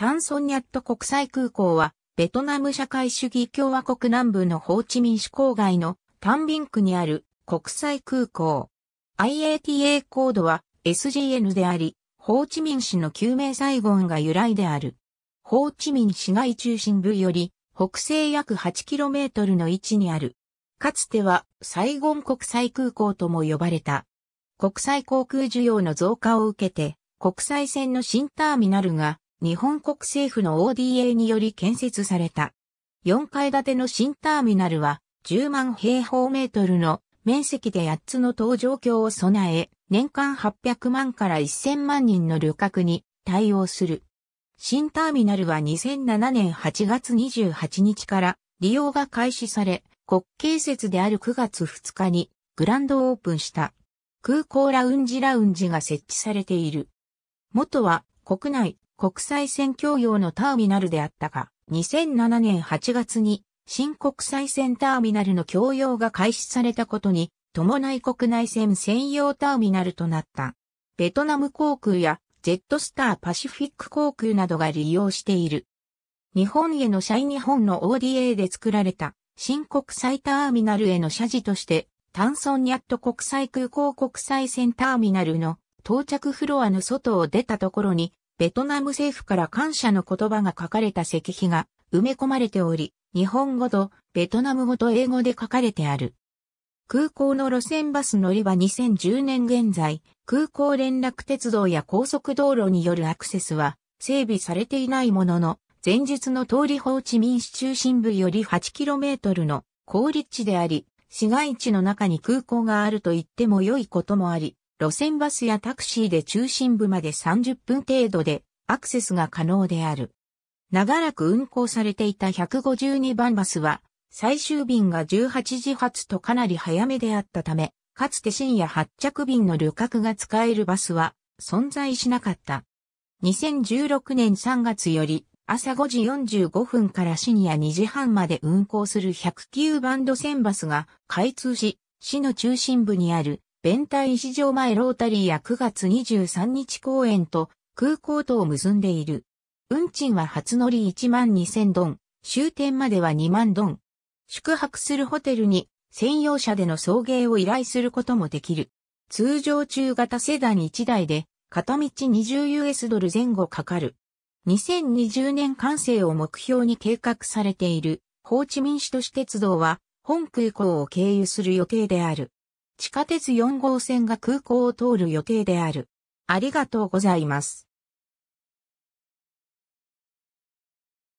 タンソンニャット国際空港は、ベトナム社会主義共和国南部のホーチミン市郊外のタンビン区にある国際空港。IATA コードは SGN であり、ホーチミン市の救命サイゴンが由来である。ホーチミン市街中心部より北西約 8km の位置にある。かつてはサイゴン国際空港とも呼ばれた。国際航空需要の増加を受けて、国際線の新ターミナルが日本国政府の ODA により建設された。4階建ての新ターミナルは10万平方メートルの面積で8つの搭乗橋を備え、年間800万から1000万人の旅客に対応する。新ターミナルは2007年8月28日から利用が開始され、国慶節である9月2日にグランドオープンした。空港ラウンジラウンジが設置されている。元は国内国際線供用のターミナルであったが、2007年8月に新国際線ターミナルの供用が開始されたことに伴い国内線専用ターミナルとなった。ベトナム航空やジェットスターパシフィック航空などが利用している。日本への社員日本の ODA で作られた新国際ターミナルへの社事として、タンソンニャット国際空港国際線ターミナルの到着フロアの外を出たところにベトナム政府から感謝の言葉が書かれた石碑が埋め込まれており、日本語とベトナム語と英語で書かれてある。空港の路線バス乗り場2010年現在、空港連絡鉄道や高速道路によるアクセスは整備されていないものの、前述の通り放置民主中心部より 8km の高立地であり、市街地の中に空港があると言っても良いこともあり、路線バスやタクシーで中心部まで30分程度でアクセスが可能である。長らく運行されていた152番バスは、最終便が18時発とかなり早めであったため、かつて深夜発着便の旅客が使えるバスは存在しなかった。2016年3月より朝5時45分から深夜2時半まで運行する109番路線バスが開通し、市の中心部にある弁体市場前ロータリーや9月23日公演と空港とを結んでいる。運賃は初乗り1万2000ドン、終点までは2万ドン。宿泊するホテルに専用車での送迎を依頼することもできる。通常中型セダン1台で片道 20US ドル前後かかる。2020年完成を目標に計画されているホーチミン市都市鉄道は本空港を経由する予定である。地下鉄4号線が空港を通る予定である。ありがとうございます。